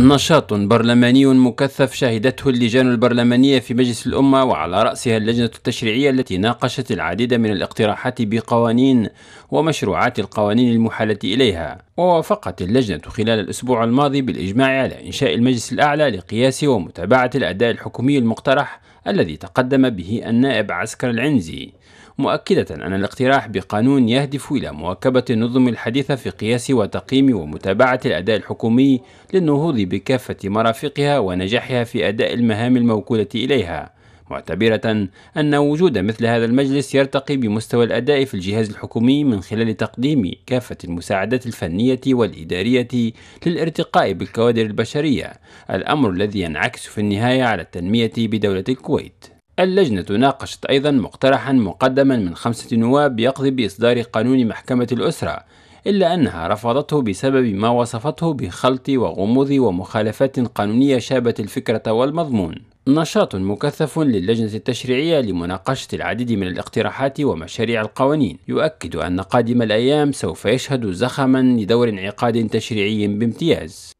نشاط برلماني مكثف شهدته اللجان البرلمانية في مجلس الأمة وعلى رأسها اللجنة التشريعية التي ناقشت العديد من الاقتراحات بقوانين ومشروعات القوانين المحالة إليها ووافقت اللجنة خلال الأسبوع الماضي بالإجماع على إنشاء المجلس الأعلى لقياس ومتابعة الأداء الحكومي المقترح الذي تقدم به النائب عسكر العنزي مؤكدة أن الاقتراح بقانون يهدف إلى مواكبة النظم الحديثة في قياس وتقييم ومتابعة الأداء الحكومي للنهوض بكافة مرافقها ونجاحها في أداء المهام الموكولة إليها معتبرة أن وجود مثل هذا المجلس يرتقي بمستوى الأداء في الجهاز الحكومي من خلال تقديم كافة المساعدات الفنية والإدارية للارتقاء بالكوادر البشرية الأمر الذي ينعكس في النهاية على التنمية بدولة الكويت اللجنة ناقشت أيضا مقترحا مقدما من خمسة نواب يقضي بإصدار قانون محكمة الأسرة إلا أنها رفضته بسبب ما وصفته بخلط وغموض ومخالفات قانونية شابت الفكرة والمضمون نشاط مكثف للجنة التشريعية لمناقشة العديد من الاقتراحات ومشاريع القوانين يؤكد أن قادم الأيام سوف يشهد زخما لدور انعقاد تشريعي بامتياز